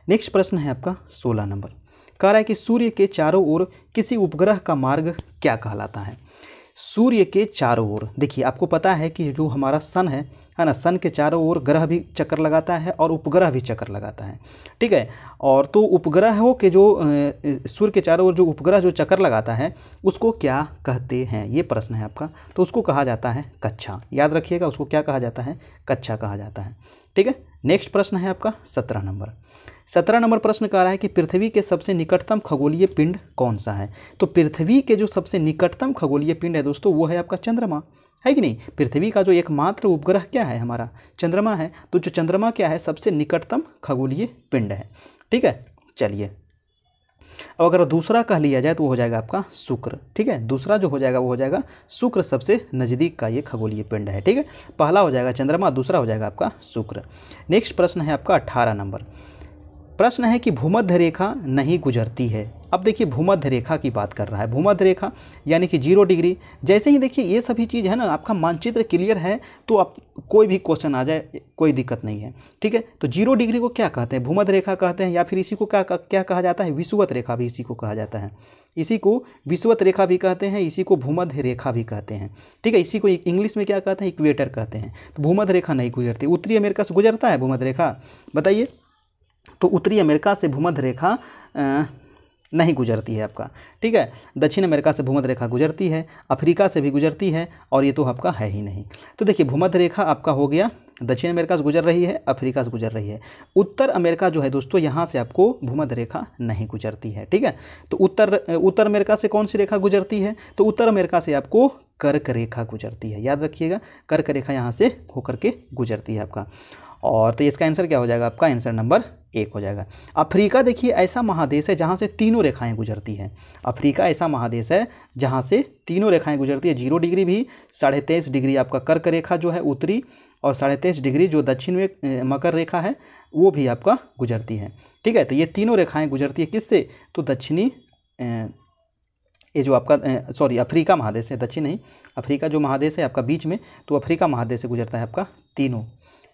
नेक्स्ट प्रश्न है आपका सोलह नंबर कह रहा है कि सूर्य के चारों ओर किसी उपग्रह का मार्ग क्या कहलाता है सूर्य के चारों ओर देखिए आपको पता है कि जो हमारा सन है है ना सन के चारों ओर ग्रह भी चक्कर लगाता है और उपग्रह भी चक्कर लगाता है ठीक है और तो उपग्रह हो के जो सूर्य के चारों ओर जो उपग्रह जो चक्कर लगाता है उसको क्या कहते हैं ये प्रश्न है आपका तो उसको कहा जाता है कच्छा याद रखिएगा उसको क्या कहा जाता है कच्छा कहा जाता है ठीक है नेक्स्ट प्रश्न है आपका सत्रह नंबर सत्रह नंबर प्रश्न कह रहा है कि पृथ्वी के सबसे निकटतम खगोलीय पिंड कौन सा है तो पृथ्वी के जो सबसे निकटतम खगोलीय पिंड है दोस्तों वो है आपका चंद्रमा है कि नहीं पृथ्वी का जो एकमात्र उपग्रह क्या है हमारा चंद्रमा है तो जो चंद्रमा क्या है सबसे निकटतम खगोलीय पिंड है ठीक है चलिए अब अगर दूसरा कह लिया जाए तो वो हो जाएगा आपका शुक्र ठीक है दूसरा जो हो जाएगा वो हो जाएगा शुक्र सबसे नज़दीक का ये खगोलीय पिंड है ठीक है पहला हो जाएगा चंद्रमा दूसरा हो जाएगा आपका शुक्र नेक्स्ट प्रश्न है आपका अट्ठारह नंबर प्रश्न है कि भूमध्य रेखा नहीं गुजरती है अब देखिए भूमध्य रेखा की बात कर रहा है भूमध्य रेखा यानी कि जीरो डिग्री जैसे ही देखिए ये सभी चीज़ है ना आपका मानचित्र क्लियर है तो आप कोई भी क्वेश्चन आ जाए कोई दिक्कत नहीं है ठीक है तो जीरो डिग्री को क्या कहते हैं भूमध्य रेखा कहते हैं या फिर इसी को क्या क्या कहा जाता है विषुवत रेखा भी इसी को कहा जाता है इसी को विषुवत रेखा भी कहते हैं इसी को भूमध्य रेखा भी कहते हैं ठीक है इसी को इंग्लिश में क्या कहते हैं इक्वेटर कहते हैं तो भूमध्य रेखा नहीं गुजरती उत्तरी अमेरिका से गुजरता है भूमध्य रेखा बताइए तो उत्तरी अमेरिका से भूमध्य रेखा नहीं गुजरती है आपका ठीक है दक्षिण अमेरिका से भूमध्य रेखा गुजरती है अफ्रीका से भी गुजरती है और ये तो आपका है ही नहीं तो देखिए भूमध्य रेखा आपका हो गया दक्षिण अमेरिका से गुजर रही है अफ्रीका से गुजर रही है उत्तर अमेरिका जो है दोस्तों यहाँ से आपको भूमध्य रेखा नहीं गुजरती है ठीक है तो उत्तर उत्तर अमेरिका से कौन सी रेखा गुजरती है तो उत्तर अमेरिका से आपको कर्क रेखा गुजरती है याद रखिएगा कर्क रेखा यहाँ से होकर के गुजरती है आपका और तो इसका आंसर क्या हो जाएगा आपका आंसर नंबर एक हो जाएगा अफ्रीका देखिए ऐसा महादेश है जहाँ से तीनों रेखाएं गुजरती हैं अफ्रीका ऐसा महादेश है जहाँ से तीनों रेखाएं गुजरती है जीरो डिग्री भी साढ़े तेईस डिग्री आपका कर्क रेखा जो है उत्तरी और साढ़े तेईस डिग्री जो दक्षिण में मकर रेखा है वो भी आपका गुजरती है ठीक है तो ये तीनों रेखाएँ गुजरती है किससे तो दक्षिणी ये जो आपका सॉरी अफ्रीका महादेश है दक्षिण नहीं अफ्रीका जो महादेश है आपका बीच में तो अफ्रीका महादेश से गुजरता है आपका तीनों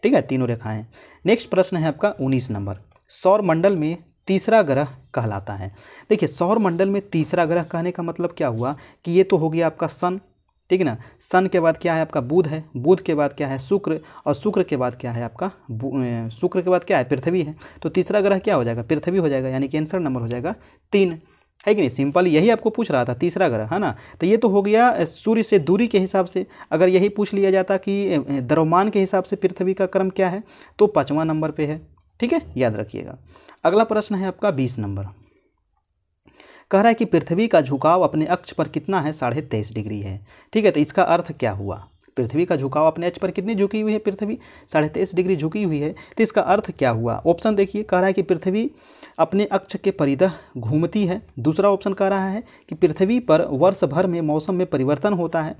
ठीक है तीनों रेखाएं नेक्स्ट प्रश्न है आपका उन्नीस नंबर सौर मंडल में तीसरा ग्रह कहलाता है देखिए सौर मंडल में तीसरा ग्रह कहने का मतलब क्या हुआ कि ये तो हो गया आपका सन ठीक है ना सन के बाद क्या है आपका बुध है बुध के बाद क्या है शुक्र और शुक्र के बाद क्या है आपका शुक्र के बाद क्या है पृथ्वी है तो तीसरा ग्रह क्या हो जाएगा पृथ्वी हो जाएगा यानी कि आंसर नंबर हो जाएगा तीन है कि नहीं सिंपल यही आपको पूछ रहा था तीसरा ग्रह है ना तो ये तो हो गया सूर्य से दूरी के हिसाब से अगर यही पूछ लिया जाता कि द्रव्यमान के हिसाब से पृथ्वी का क्रम क्या है तो पाँचवा नंबर पे है ठीक है याद रखिएगा अगला प्रश्न है आपका बीस नंबर कह रहा है कि पृथ्वी का झुकाव अपने अक्ष पर कितना है साढ़े तेईस डिग्री है ठीक है तो इसका अर्थ क्या हुआ पृथ्वी का झुकाव अपने एच पर कितनी झुकी हुई है पृथ्वी साढ़े तेईस डिग्री झुकी हुई है तो इसका अर्थ क्या हुआ ऑप्शन देखिए कह रहा है कि पृथ्वी अपने अक्ष के परिधह घूमती है दूसरा ऑप्शन कह रहा है कि पृथ्वी पर वर्ष भर में मौसम में परिवर्तन होता है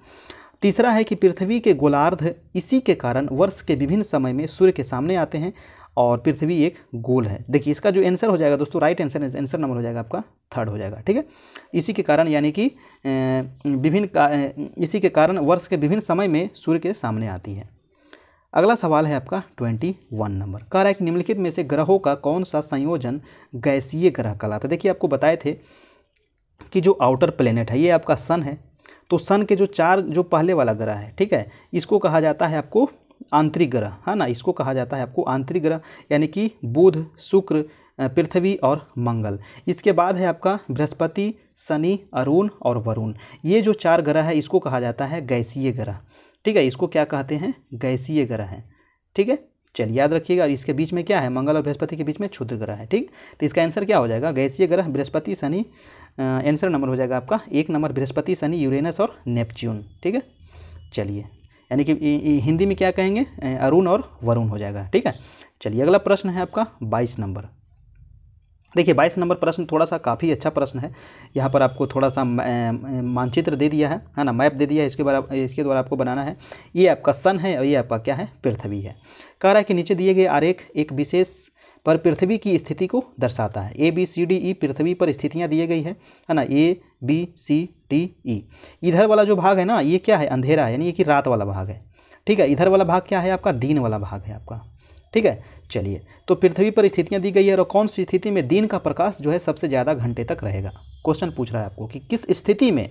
तीसरा है कि पृथ्वी के गोलार्ध इसी के कारण वर्ष के विभिन्न समय में सूर्य के सामने आते हैं और पृथ्वी एक गोल है देखिए इसका जो आंसर हो जाएगा दोस्तों राइट आंसर आंसर नंबर हो जाएगा आपका थर्ड हो जाएगा ठीक है इसी के कारण यानी कि अं, विभिन्न अं, इसी के कारण वर्ष के विभिन्न समय में सूर्य के सामने आती है अगला सवाल है आपका ट्वेंटी वन नंबर कह रहा है कि निम्नलिखित में से ग्रहों का कौन सा संयोजन गैसीय ग्रह कहलाता है देखिए आपको बताए थे कि जो आउटर प्लेनेट है ये आपका सन है तो सन के जो चार जो पहले वाला ग्रह है ठीक है इसको कहा जाता है आपको आंतरिक ग्रह है ना इसको कहा जाता है आपको आंतरिक ग्रह यानी कि बुध शुक्र पृथ्वी और मंगल इसके बाद है आपका बृहस्पति शनि अरुण और वरुण ये जो चार ग्रह है इसको कहा जाता है गैसीय ग्रह ठीक है इसको क्या कहते हैं गैसीय ग्रह है ठीक है चलिए याद रखिएगा और इसके बीच में क्या है मंगल और बृहस्पति के बीच में क्षुद्र ग्रह है ठीक तो इसका आंसर क्या हो जाएगा गैसीय ग्रह बृहस्पति शनि आंसर नंबर हो जाएगा आपका एक नंबर बृहस्पति शनि यूरेनस और नेपच्यून ठीक है चलिए यानी कि हिंदी में क्या कहेंगे अरुण और वरुण हो जाएगा ठीक है चलिए अगला प्रश्न है आपका बाईस नंबर देखिए बाईस नंबर प्रश्न थोड़ा सा काफ़ी अच्छा प्रश्न है यहाँ पर आपको थोड़ा सा मानचित्र दे दिया है है ना मैप दे दिया है इसके बारे इसके द्वारा आपको बनाना है ये आपका सन है और ये आपका क्या है पृथ्वी है कह रहा है कि नीचे दिए गए आरेख एक विशेष पर पृथ्वी की स्थिति को दर्शाता है A B C D E पृथ्वी पर स्थितियाँ दी गई है है ना A B C D E इधर वाला जो भाग है ना ये क्या है अंधेरा है यानी ये कि रात वाला भाग है ठीक है इधर वाला भाग क्या है आपका दिन वाला भाग है आपका ठीक है चलिए तो पृथ्वी पर स्थितियाँ दी गई है और कौन सी स्थिति में दिन का प्रकाश जो है सबसे ज़्यादा घंटे तक रहेगा क्वेश्चन पूछ रहा है आपको कि किस स्थिति में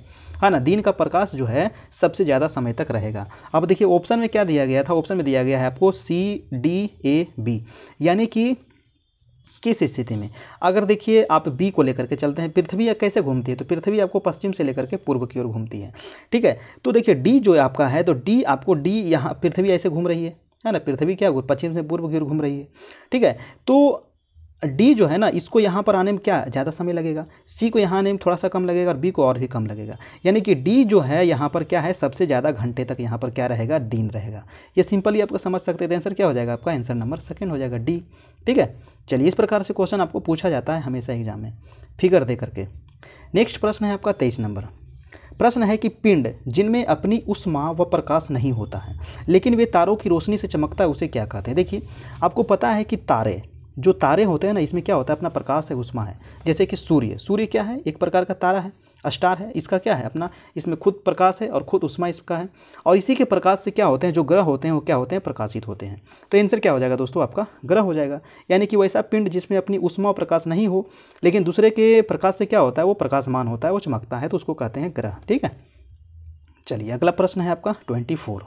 है ना दिन का प्रकाश जो है सबसे ज़्यादा समय तक रहेगा अब देखिए ऑप्शन में क्या दिया गया था ऑप्शन में दिया गया है आपको सी डी ए बी यानी कि किस स्थिति में अगर देखिए आप बी को लेकर के चलते हैं पृथ्वी कैसे घूमती है तो पृथ्वी आपको पश्चिम से लेकर के पूर्व की ओर घूमती है ठीक है तो देखिए डी जो आपका है तो डी आपको डी यहाँ पृथ्वी ऐसे घूम रही है है ना पृथ्वी क्या पश्चिम से पूर्व की ओर घूम रही है ठीक है तो डी जो है ना इसको यहाँ पर आने में क्या ज़्यादा समय लगेगा सी को यहाँ आने में थोड़ा सा कम लगेगा और बी को और भी कम लगेगा यानी कि डी जो है यहाँ पर क्या है सबसे ज़्यादा घंटे तक यहाँ पर क्या रहेगा दिन रहेगा ये सिंपली आपको समझ सकते हैं तो आंसर क्या हो जाएगा आपका आंसर नंबर सेकेंड हो जाएगा डी ठीक है चलिए इस प्रकार से क्वेश्चन आपको पूछा जाता है हमेशा एग्जाम में फिगर दे करके नेक्स्ट प्रश्न है आपका तेईस नंबर प्रश्न है कि पिंड जिनमें अपनी उष्मा व प्रकाश नहीं होता है लेकिन वे तारों की रोशनी से चमकता है उसे क्या कहते हैं देखिए आपको पता है कि तारे जो तारे होते हैं ना इसमें क्या होता है अपना प्रकाश है उष्मा है जैसे कि सूर्य सूर्य क्या है एक प्रकार का तारा है अस्टार है इसका क्या है अपना इसमें खुद प्रकाश है और खुद उष्मा इसका है और इसी के प्रकाश से क्या होते हैं जो ग्रह होते हैं वो क्या होते हैं प्रकाशित होते हैं तो आंसर क्या हो जाएगा दोस्तों आपका ग्रह हो जाएगा यानी कि वैसा पिंड जिसमें अपनी उष्मा और प्रकाश नहीं हो लेकिन दूसरे के प्रकाश से क्या होता है वो प्रकाशमान होता है वो चमकता है तो उसको कहते हैं ग्रह ठीक है चलिए अगला प्रश्न है आपका ट्वेंटी फोर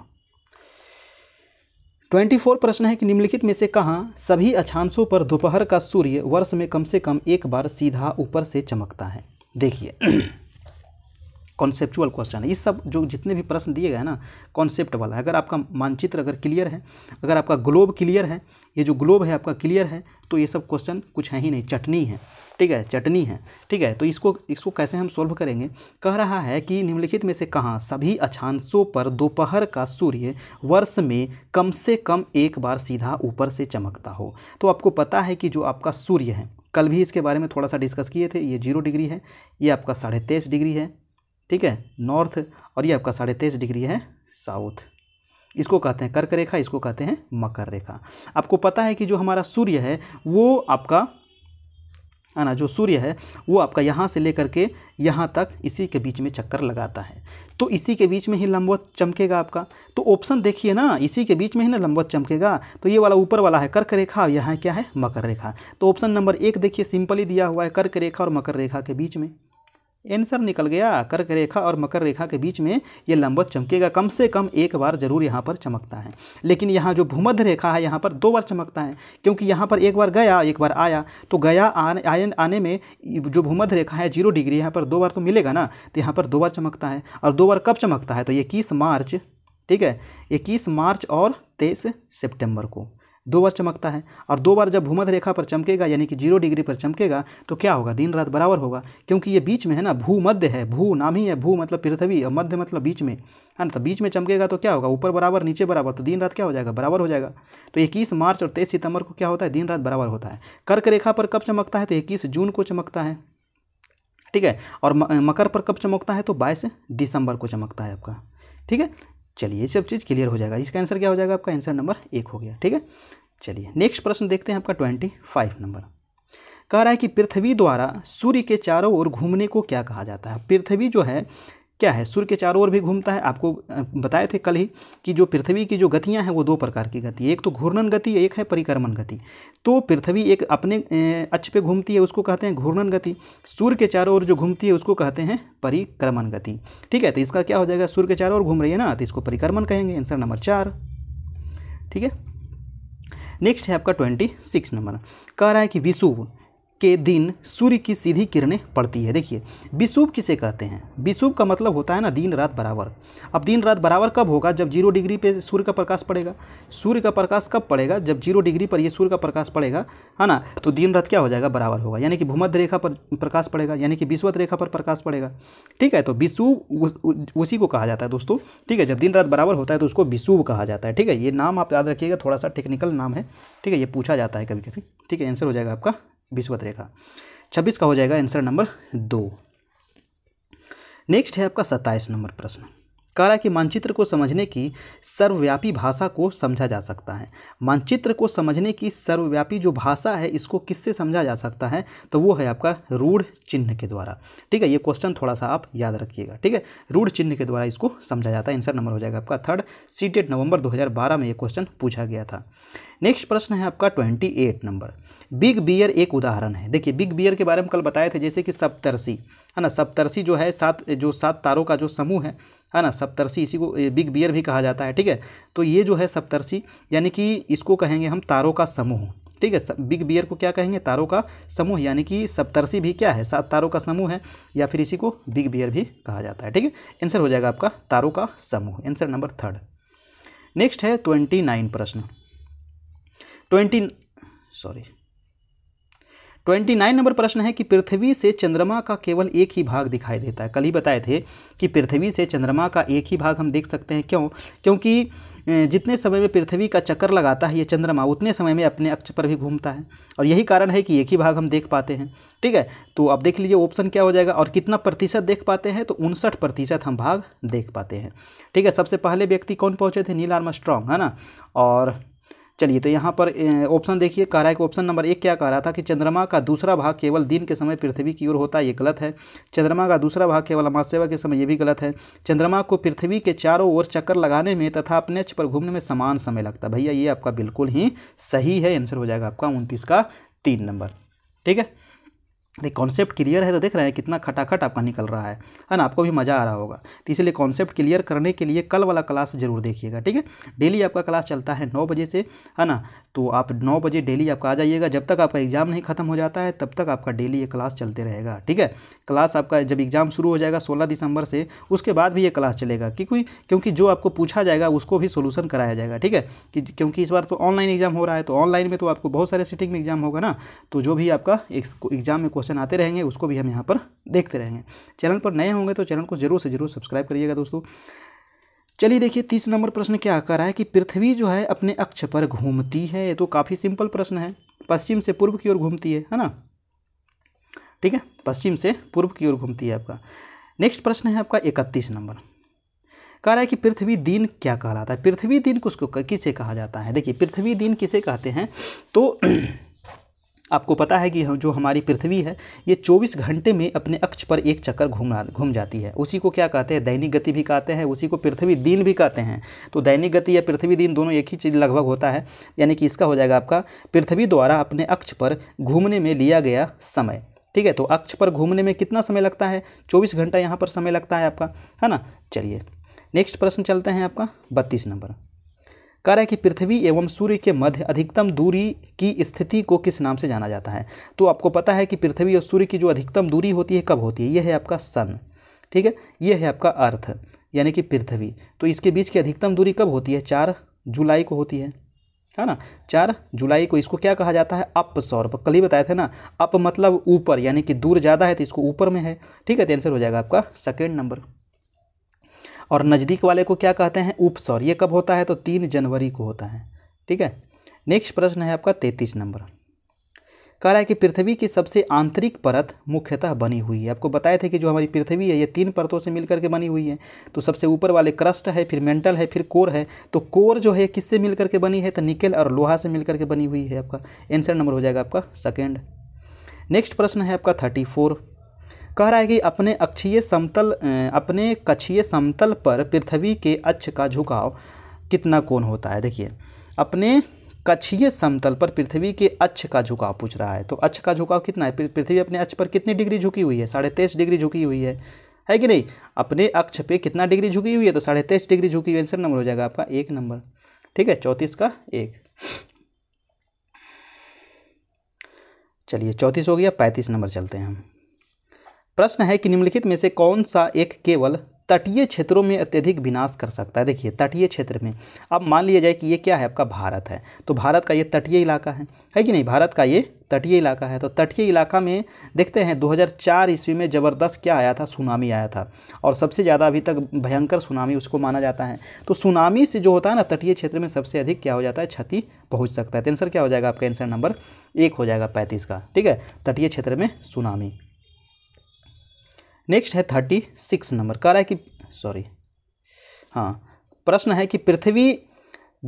ट्वेंटी फोर प्रश्न है कि निम्नलिखित में से कहाँ सभी अक्षांशों पर दोपहर का सूर्य वर्ष में कम से कम एक बार सीधा ऊपर से चमकता है देखिए कॉन्सेप्चुअल क्वेश्चन है ये सब जो जितने भी प्रश्न दिए गए हैं ना कॉन्सेप्ट वाला है अगर आपका मानचित्र अगर क्लियर है अगर आपका ग्लोब क्लियर है ये जो ग्लोब है आपका क्लियर है तो ये सब क्वेश्चन कुछ है ही नहीं चटनी है ठीक है चटनी है ठीक है तो इसको इसको कैसे हम सोल्व करेंगे कह रहा है कि निम्नलिखित में से कहाँ सभी अछांशों पर दोपहर का सूर्य वर्ष में कम से कम एक बार सीधा ऊपर से चमकता हो तो आपको पता है कि जो आपका सूर्य है कल भी इसके बारे में थोड़ा सा डिस्कस किए थे ये जीरो डिग्री है ये आपका साढ़े तेईस डिग्री है ठीक है नॉर्थ और ये आपका साढ़े तेईस डिग्री है साउथ इसको कहते हैं कर्क रेखा इसको कहते हैं मकर रेखा आपको पता है कि जो हमारा सूर्य है वो आपका है ना जो सूर्य है वो आपका यहाँ से लेकर के यहाँ तक इसी के बीच में चक्कर लगाता है तो इसी के बीच में ही लंबवत चमकेगा आपका तो ऑप्शन देखिए ना इसी के बीच में ही ना लंबवत चमकेगा तो ये वाला ऊपर वाला है कर्क रेखा यहाँ क्या है मकर रेखा तो ऑप्शन नंबर एक देखिए सिंपली दिया हुआ है कर्क रेखा और मकर रेखा के बीच में एंसर निकल गया कर्क रेखा और मकर रेखा के बीच में ये लंबवत चमकेगा कम से कम एक बार जरूर यहाँ पर चमकता है लेकिन यहाँ जो भूमध्य रेखा है यहाँ पर दो बार चमकता है क्योंकि यहाँ पर एक बार गया एक बार आया तो गया आने आने, आने में जो भूमध्य रेखा है जीरो डिग्री यहाँ पर दो बार तो मिलेगा ना तो यहाँ पर दो बार चमकता है और दो बार कब चमकता है तो इक्कीस मार्च ठीक है इक्कीस मार्च और तेईस सेप्टेम्बर को दो बार चमकता है और दो बार जब भूमध्य रेखा पर चमकेगा यानी कि जीरो डिग्री पर चमकेगा तो क्या होगा दिन रात बराबर होगा क्योंकि ये बीच में है ना भूमध्य है भू नाम ही है भू मतलब पृथ्वी और मध्य मतलब बीच में है हाँ, ना तो बीच में चमकेगा तो क्या होगा ऊपर बराबर नीचे बराबर तो दिन रात क्या हो जाएगा बराबर हो जाएगा तो इक्कीस मार्च और तेईस सितंबर को क्या होता है दिन रात बराबर होता है कर्क रेखा पर कब चमकता है तो इक्कीस जून को चमकता है ठीक है और मकर पर कब चमकता है तो बाईस दिसंबर को चमकता है आपका ठीक है चलिए ये सब चीज़ क्लियर हो जाएगा इसका आंसर क्या हो जाएगा आपका आंसर नंबर एक हो गया ठीक है चलिए नेक्स्ट प्रश्न देखते हैं आपका ट्वेंटी फाइव नंबर कह रहा है कि पृथ्वी द्वारा सूर्य के चारों ओर घूमने को क्या कहा जाता है पृथ्वी जो है क्या है सूर्य के चारों ओर भी घूमता है आपको बताए थे कल ही कि जो पृथ्वी की जो गतियाँ हैं वो दो प्रकार की गति एक तो घूर्णन गति एक है परिक्रमण गति तो पृथ्वी एक अपने अक्ष पे घूमती है उसको कहते हैं घूर्णन गति सूर्य के चारों ओर जो घूमती है उसको कहते हैं परिक्रमण गति ठीक है तो इसका क्या हो जाएगा सूर्य के चारों ओर घूम रही है ना तो इसको परिक्रमण कहेंगे आंसर नंबर चार ठीक है नेक्स्ट है आपका ट्वेंटी सिक्स नंबर कह रहा है कि विषुव के दिन सूर्य की सीधी किरणें पड़ती है देखिए विशुभ किसे कहते हैं विशुभ का मतलब होता है ना दिन रात बराबर अब दिन रात बराबर कब होगा जब जीरो डिग्री पे सूर्य का प्रकाश पड़ेगा सूर्य का प्रकाश कब पड़ेगा जब जीरो डिग्री पर ये सूर्य का प्रकाश पड़ेगा है ना तो दिन रात क्या हो जाएगा बराबर होगा यानी कि भूमध्य रेखा पर प्रकाश पड़ेगा यानी कि विश्वत रेखा पर प्रकाश पड़ेगा ठीक है तो विशुभ उसी को कहा जाता है दोस्तों ठीक है जब दिन रात बराबर होता है तो उसको विशुभ कहा जाता है ठीक है ये नाम आप याद रखिएगा थोड़ा सा टेक्निकल नाम है ठीक है ये पूछा जाता है कभी कभी ठीक है आंसर हो जाएगा आपका विषुवत रेखा छब्बीस का हो जाएगा आंसर नंबर दो नेक्स्ट है आपका सत्ताईस नंबर प्रश्न कला के मानचित्र को समझने की सर्वव्यापी भाषा को समझा जा सकता है मानचित्र को समझने की सर्वव्यापी जो भाषा है इसको किससे समझा जा सकता है तो वो है आपका रूढ़ चिन्ह के द्वारा ठीक है ये क्वेश्चन थोड़ा सा आप याद रखिएगा ठीक है रूढ़ चिन्ह के द्वारा इसको समझा जाता है आंसर नंबर हो जाएगा आपका थर्ड सीटेड नवंबर दो में ये क्वेश्चन पूछा गया था नेक्स्ट प्रश्न है आपका twenty eight number big bear एक उदाहरण है देखिए बिग बियर के बारे में कल बताए थे जैसे कि सप्तरसी है ना सप्तरसी जो है सात जो सात तारों का जो समूह है है ना सप्तरसी इसी को बिग बियर भी कहा जाता है ठीक है तो ये जो है सप्तरसी यानी कि इसको कहेंगे हम तारों का समूह ठीक है बिग बियर को क्या कहेंगे तारों का समूह यानी कि सप्तरसी भी क्या है सात तारों का समूह है या फिर इसी को बिग बियर भी कहा जाता है ठीक है आंसर हो जाएगा आपका तारों का समूह आंसर नंबर थर्ड नेक्स्ट है ट्वेंटी नाइन प्रश्न twenty sorry twenty nine number प्रश्न है कि पृथ्वी से चंद्रमा का केवल एक ही भाग दिखाई देता है कल ही बताए थे कि पृथ्वी से चंद्रमा का एक ही भाग हम देख सकते हैं क्यों क्योंकि जितने समय में पृथ्वी का चक्कर लगाता है ये चंद्रमा उतने समय में अपने अक्ष पर भी घूमता है और यही कारण है कि एक ही भाग हम देख पाते हैं ठीक है तो अब देख लीजिए ऑप्शन क्या हो जाएगा और कितना प्रतिशत देख पाते हैं तो उनसठ प्रतिशत हम भाग देख पाते हैं ठीक है सबसे पहले व्यक्ति कौन पहुँचे थे नील आर्मा है ना और चलिए तो यहाँ पर ऑप्शन देखिए कह रहा है कि ऑप्शन नंबर एक क्या कह रहा था कि चंद्रमा का दूसरा भाग केवल दिन के समय पृथ्वी की ओर होता है ये गलत है चंद्रमा का दूसरा भाग केवल अमावस्या के समय ये भी गलत है चंद्रमा को पृथ्वी के चारों ओर चक्कर लगाने में तथा अपने अक्ष पर घूमने में समान समय लगता है भैया ये आपका बिल्कुल ही सही है आंसर हो जाएगा आपका उनतीस का तीन नंबर ठीक है ये कॉन्सेप्ट क्लियर है तो देख रहे हैं कितना खटाखट आपका निकल रहा है है ना आपको भी मज़ा आ रहा होगा तो इसलिए कॉन्सेप्ट क्लियर करने के लिए कल वाला क्लास जरूर देखिएगा ठीक है डेली आपका क्लास चलता है नौ बजे से है ना तो आप नौ बजे डेली आपका आ जाइएगा जब तक आपका एग्ज़ाम नहीं खत्म हो जाता है तब तक आपका डेली ये क्लास चलते रहेगा ठीक है क्लास आपका जब एग्ज़ाम शुरू हो जाएगा सोलह दिसंबर से उसके बाद भी ये क्लास चलेगा क्योंकि क्योंकि जो आपको पूछा जाएगा उसको भी सोल्यूशन कराया जाएगा ठीक है कि क्योंकि इस बार तो ऑनलाइन एग्ज़ाम हो रहा है तो ऑनलाइन में तो आपको बहुत सारे सिटिंग में एग्ज़ाम होगा ना तो जो भी आपका एग्ज़ाम में क्वेश्चन आते रहेंगे उसको भी हम यहाँ पर देखते रहेंगे चैनल पर नए होंगे तो चैनल को जरूर से जरूर सब्सक्राइब करिएगा दोस्तों चलिए देखिए तीस नंबर प्रश्न क्या आकर है कि पृथ्वी जो है अपने अक्ष पर घूमती है ये तो काफ़ी सिंपल प्रश्न है पश्चिम से पूर्व की ओर घूमती है है ना ठीक है पश्चिम से पूर्व की ओर घूमती है आपका नेक्स्ट प्रश्न है आपका इकतीस नंबर कह रहा है कि पृथ्वी दिन क्या कहलाता है पृथ्वी दिन किसको किसे कहा जाता है देखिए पृथ्वी दिन किसे कहते हैं तो आपको पता है कि जो हमारी पृथ्वी है ये 24 घंटे में अपने अक्ष पर एक चक्कर घूमना घूम जाती है उसी को क्या कहते हैं दैनिक गति भी कहते हैं उसी को पृथ्वी दिन भी कहते हैं तो दैनिक गति या पृथ्वी दिन दोनों एक ही चीज़ लगभग होता है यानी कि इसका हो जाएगा आपका पृथ्वी द्वारा अपने अक्ष पर घूमने में लिया गया समय ठीक है तो अक्ष पर घूमने में कितना समय लगता है चौबीस घंटा यहाँ पर समय लगता है आपका है ना चलिए नेक्स्ट प्रश्न चलते हैं आपका बत्तीस नंबर कह रहा है कि पृथ्वी एवं सूर्य के मध्य अधिकतम दूरी की स्थिति को किस नाम से जाना जाता है तो आपको पता है कि पृथ्वी और सूर्य की जो अधिकतम दूरी होती है कब होती है यह है आपका सन ठीक है यह है आपका अर्थ यानी कि पृथ्वी तो इसके बीच की अधिकतम दूरी कब होती है चार जुलाई को होती है है ना चार जुलाई को इसको क्या कहा जाता है अप सौर कल ही बताए थे ना अप मतलब ऊपर यानी कि दूर ज़्यादा है तो इसको ऊपर में है ठीक है तो आंसर हो जाएगा आपका सेकेंड नंबर और नज़दीक वाले को क्या कहते हैं उपसौर ये कब होता है तो तीन जनवरी को होता है ठीक है नेक्स्ट प्रश्न है आपका तैतीस नंबर कह रहा है कि पृथ्वी की सबसे आंतरिक परत मुख्यतः बनी हुई है आपको बताए थे कि जो हमारी पृथ्वी है ये तीन परतों से मिलकर के बनी हुई है तो सबसे ऊपर वाले क्रस्ट है फिर मेंटल है फिर कोर है तो कोर जो है किससे मिलकर के बनी है तो निकेल और लोहा से मिलकर के बनी हुई है आपका आंसर नंबर हो जाएगा आपका सेकेंड नेक्स्ट प्रश्न है आपका थर्टी फोर कह रहा है कि अपने अक्षीय समतल अपने कक्षीय समतल पर पृथ्वी के अक्ष का झुकाव कितना कोण होता है देखिए अपने कक्षीय समतल पर पृथ्वी के अक्ष का झुकाव पूछ रहा है तो अक्ष का झुकाव कितना है पृथ्वी अपने अक्ष पर कितनी डिग्री झुकी हुई है साढ़े तेईस डिग्री झुकी हुई है है कि नहीं अपने अक्ष पे कितना डिग्री झुकी हुई है तो साढ़े तेईस डिग्री झुकी हुई आंसर नंबर हो जाएगा आपका एक नंबर ठीक है चौंतीस का एक चलिए चौंतीस हो गया पैंतीस नंबर चलते हैं हम प्रश्न है कि निम्नलिखित में से कौन सा एक केवल तटीय क्षेत्रों में अत्यधिक विनाश कर सकता है देखिए तटीय क्षेत्र में अब मान लिया जाए कि ये क्या है आपका भारत है तो भारत का ये तटीय इलाका है है कि नहीं भारत का ये तटीय इलाका है तो तटीय इलाका में देखते हैं 2004 ईस्वी में ज़बरदस्त क्या आया था सुनामी आया था और सबसे ज़्यादा अभी तक भयंकर सुनामी उसको माना जाता है तो सुनामी से जो होता है ना तटीय क्षेत्र में सबसे अधिक क्या हो जाता है क्षति पहुँच सकता है तो आंसर क्या हो जाएगा आपका आंसर नंबर एक हो जाएगा पैंतीस का ठीक है तटीय क्षेत्र में सुनामी नेक्स्ट है थर्टी सिक्स नंबर कह रहा है कि सॉरी हाँ प्रश्न है कि पृथ्वी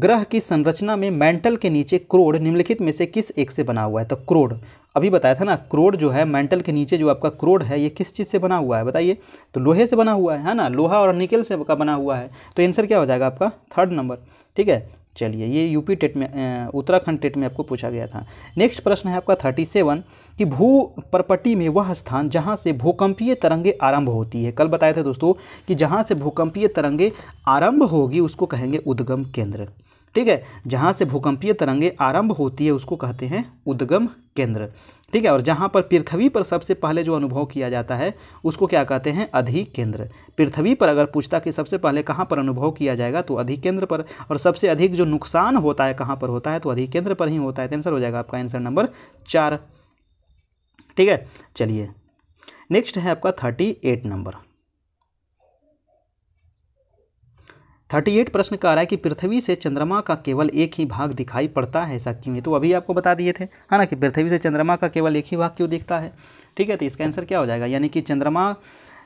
ग्रह की संरचना में मेंटल के नीचे क्रोड निम्नलिखित में से किस एक से बना हुआ है तो क्रोड अभी बताया था ना क्रोड जो है मेंटल के नीचे जो आपका क्रोड है ये किस चीज़ से बना हुआ है बताइए तो लोहे से बना हुआ है है ना लोहा और निकल से का बना हुआ है तो आंसर क्या हो जाएगा आपका थर्ड नंबर ठीक है चलिए ये यूपी टेट में उत्तराखंड टेट में आपको पूछा गया था नेक्स्ट प्रश्न है आपका थर्टी सेवन कि भू परपटी में वह स्थान जहाँ से भूकंपीय तरंगे आरंभ होती है कल बताए थे दोस्तों कि जहाँ से भूकंपीय तरंगे आरंभ होगी उसको कहेंगे उद्गम केंद्र ठीक है जहाँ से भूकंपीय तरंगे आरंभ होती है उसको कहते हैं उद्गम केंद्र ठीक है और जहाँ पर पृथ्वी पर सबसे पहले जो अनुभव किया जाता है उसको क्या कहते हैं अधिकेंद्र पृथ्वी पर अगर पूछता कि सबसे पहले कहाँ पर अनुभव किया जाएगा तो अधिकेंद्र पर और सबसे अधिक जो नुकसान होता है कहाँ पर होता है तो अधिकेंद्र पर ही होता है तो आंसर हो जाएगा आपका आंसर नंबर चार ठीक है चलिए नेक्स्ट है आपका thirty eight number thirty eight प्रश्न कह रहा है कि पृथ्वी से चंद्रमा का केवल एक ही भाग दिखाई पड़ता है ऐसा क्यों है तो अभी आपको बता दिए थे है हाँ ना कि पृथ्वी से चंद्रमा का केवल एक ही भाग क्यों दिखता है ठीक है तो इसका आंसर क्या हो जाएगा यानी कि चंद्रमा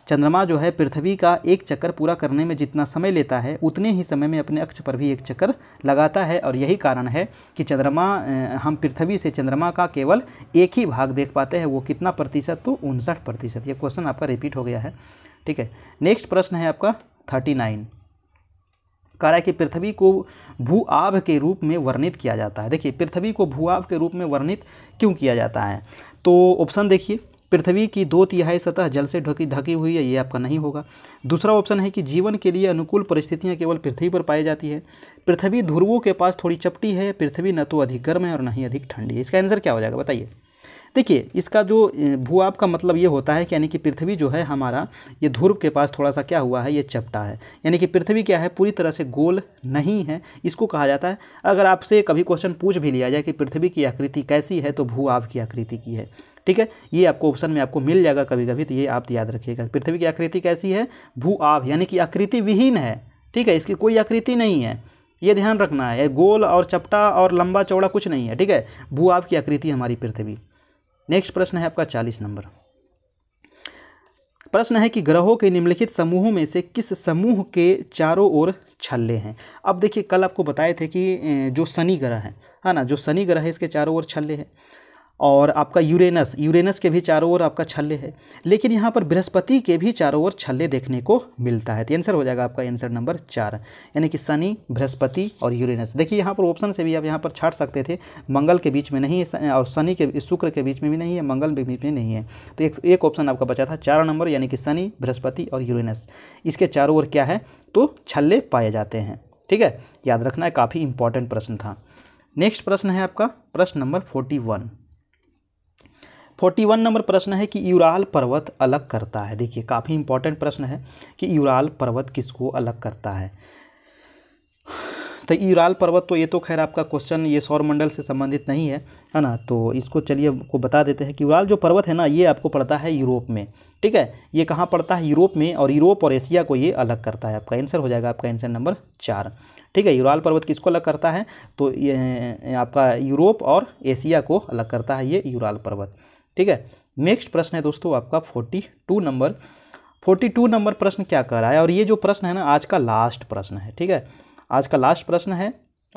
चंद्रमा जो है पृथ्वी का एक चक्कर पूरा करने में जितना समय लेता है उतने ही समय में अपने अक्ष पर भी एक चक्कर लगाता है और यही कारण है कि चंद्रमा हम पृथ्वी से चंद्रमा का केवल एक ही भाग देख पाते हैं वो कितना प्रतिशत तो उनसठ प्रतिशत ये क्वेश्चन आपका रिपीट हो गया है ठीक है नेक्स्ट प्रश्न है आपका थर्टी नाइन कह रहा है कि पृथ्वी को भू आभ के रूप में वर्णित किया जाता है देखिए पृथ्वी को आभ के रूप में वर्णित क्यों किया जाता है तो ऑप्शन देखिए पृथ्वी की दो तिहाई सतह जल से ढकी ढकी हुई है ये आपका नहीं होगा दूसरा ऑप्शन है कि जीवन के लिए अनुकूल परिस्थितियाँ केवल पृथ्वी पर पाई जाती है पृथ्वी ध्रुवों के पास थोड़ी चपटी है पृथ्वी न तो अधिक गर्म है और न ही अधिक ठंडी है इसका आंसर क्या हो जाएगा बताइए देखिए इसका जो भूआब का मतलब ये होता है कि यानी कि पृथ्वी जो है हमारा ये ध्रुव के पास थोड़ा सा क्या हुआ है ये चपटा है यानी कि पृथ्वी क्या है पूरी तरह से गोल नहीं है इसको कहा जाता है अगर आपसे कभी क्वेश्चन पूछ भी लिया जाए कि पृथ्वी की आकृति कैसी है तो भू आप की आकृति की है ठीक है ये आपको ऑप्शन में आपको मिल जाएगा कभी कभी तो ये आप याद रखिएगा पृथ्वी की आकृति कैसी है भू यानी कि आकृति विहीन है ठीक है इसकी कोई आकृति नहीं है ये ध्यान रखना है गोल और चपटा और लंबा चौड़ा कुछ नहीं है ठीक है भू आप की आकृति हमारी पृथ्वी नेक्स्ट प्रश्न है आपका चालीस नंबर प्रश्न है कि ग्रहों के निम्नलिखित समूहों में से किस समूह के चारों ओर छल्ले हैं अब देखिए कल आपको बताए थे कि जो शनि ग्रह है है ना जो शनि ग्रह है इसके चारों ओर छल्ले हैं और आपका यूरेनस यूरेनस के भी चारों ओर आपका छल्ले है लेकिन यहाँ पर बृहस्पति के भी चारों ओर छल्ले देखने को मिलता है तो आंसर हो जाएगा आपका आंसर नंबर चार यानी कि शनि बृहस्पति और यूरेनस देखिए यहाँ पर ऑप्शन से भी आप यहाँ पर छाट सकते थे मंगल के बीच में नहीं है और शनि के शुक्र के बीच में भी नहीं है मंगल के बीच में नहीं है तो एक एक ऑप्शन आपका बचा था चार नंबर यानी कि शनि बृहस्पति और यूरेनस इसके चारों ओर क्या है तो छल्ले पाए जाते हैं ठीक है याद रखना है काफ़ी इंपॉर्टेंट प्रश्न था नेक्स्ट प्रश्न है आपका प्रश्न number forty one forty one number प्रश्न है कि यूराल पर्वत अलग करता है देखिए काफ़ी इंपॉर्टेंट प्रश्न है कि यूराल पर्वत किसको अलग करता है तो यूराल पर्वत तो ये तो खैर आपका क्वेश्चन ये सौरमंडल से संबंधित नहीं है है ना तो इसको चलिए आपको बता देते हैं कि यूराल जो पर्वत है ना ये आपको पड़ता है यूरोप में ठीक है ये कहाँ पड़ता है यूरोप में और यूरोप और एशिया को ये अलग करता है आपका आंसर हो जाएगा आपका आंसर नंबर चार ठीक है यूराल पर्वत किसको अलग करता है तो ये आपका यूरोप और एशिया को अलग करता है ये यूराल पर्वत ठीक है नेक्स्ट प्रश्न है दोस्तों आपका forty two number forty two number प्रश्न क्या कर रहा है और ये जो प्रश्न है ना आज का लास्ट प्रश्न है ठीक है आज का लास्ट प्रश्न है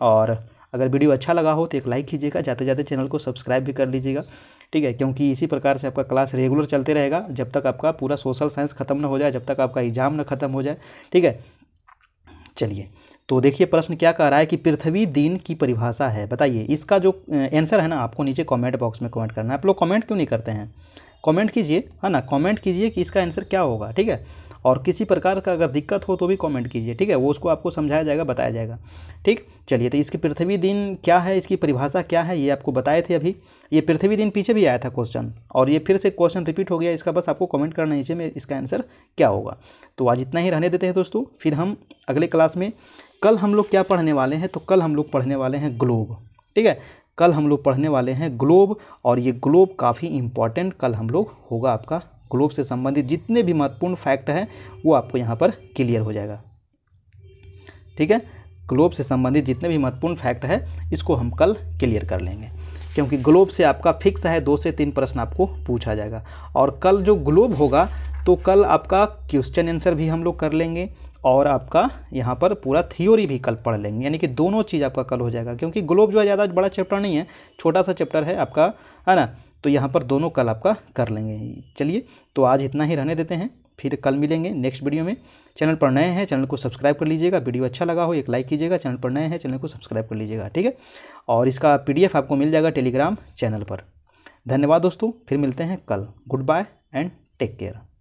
और अगर वीडियो अच्छा लगा हो तो एक लाइक कीजिएगा जाते जाते चैनल को सब्सक्राइब भी कर लीजिएगा ठीक है क्योंकि इसी प्रकार से आपका क्लास रेगुलर चलते रहेगा जब तक आपका पूरा सोशल साइंस खत्म ना हो जाए जब तक आपका एग्ज़ाम ना खत्म हो जाए ठीक है चलिए तो देखिए प्रश्न क्या कह रहा है कि पृथ्वी दिन की परिभाषा है बताइए इसका जो आंसर है ना आपको नीचे कमेंट बॉक्स में कमेंट करना है आप लोग कमेंट क्यों नहीं करते हैं कमेंट कीजिए है ना कमेंट कीजिए कि इसका आंसर क्या होगा ठीक है और किसी प्रकार का अगर दिक्कत हो तो भी कमेंट कीजिए ठीक है वो उसको आपको समझाया जाएगा बताया जाएगा ठीक चलिए तो इसकी पृथ्वी दिन क्या है इसकी परिभाषा क्या है ये आपको बताए थे अभी ये पृथ्वी दिन पीछे भी आया था क्वेश्चन और ये फिर से क्वेश्चन रिपीट हो गया इसका बस आपको कमेंट करना नीचे में इसका आंसर क्या होगा तो आज इतना ही रहने देते हैं दोस्तों फिर हम अगले क्लास में कल हम लोग क्या पढ़ने वाले हैं तो कल हम लोग पढ़ने वाले हैं ग्लोब ठीक है कल हम लोग पढ़ने वाले हैं ग्लोब और ये ग्लोब काफ़ी इम्पॉर्टेंट कल हम लोग होगा आपका ग्लोब से संबंधित जितने भी महत्वपूर्ण फैक्ट हैं वो आपको यहाँ पर क्लियर हो जाएगा ठीक है ग्लोब से संबंधित जितने भी महत्वपूर्ण फैक्ट है इसको हम कल क्लियर कर लेंगे क्योंकि ग्लोब से आपका फिक्स है दो से तीन प्रश्न आपको पूछा जाएगा और कल जो ग्लोब होगा तो कल आपका क्वेश्चन आंसर भी हम लोग कर लेंगे और आपका यहाँ पर पूरा थियोरी भी कल पढ़ लेंगे यानी कि दोनों चीज़ आपका कल हो जाएगा क्योंकि ग्लोब जो है ज़्यादा बड़ा चैप्टर नहीं है छोटा सा चैप्टर है आपका है ना तो यहाँ पर दोनों कल आपका कर लेंगे चलिए तो आज इतना ही रहने देते हैं फिर कल मिलेंगे नेक्स्ट वीडियो में चैनल पर नए हैं चैनल को सब्सक्राइब कर लीजिएगा वीडियो अच्छा लगा हो एक लाइक कीजिएगा चैनल पर नए हैं चैनल को सब्सक्राइब कर लीजिएगा ठीक है और इसका पीडीएफ आपको मिल जाएगा टेलीग्राम चैनल पर धन्यवाद दोस्तों फिर मिलते हैं कल goodbye and take care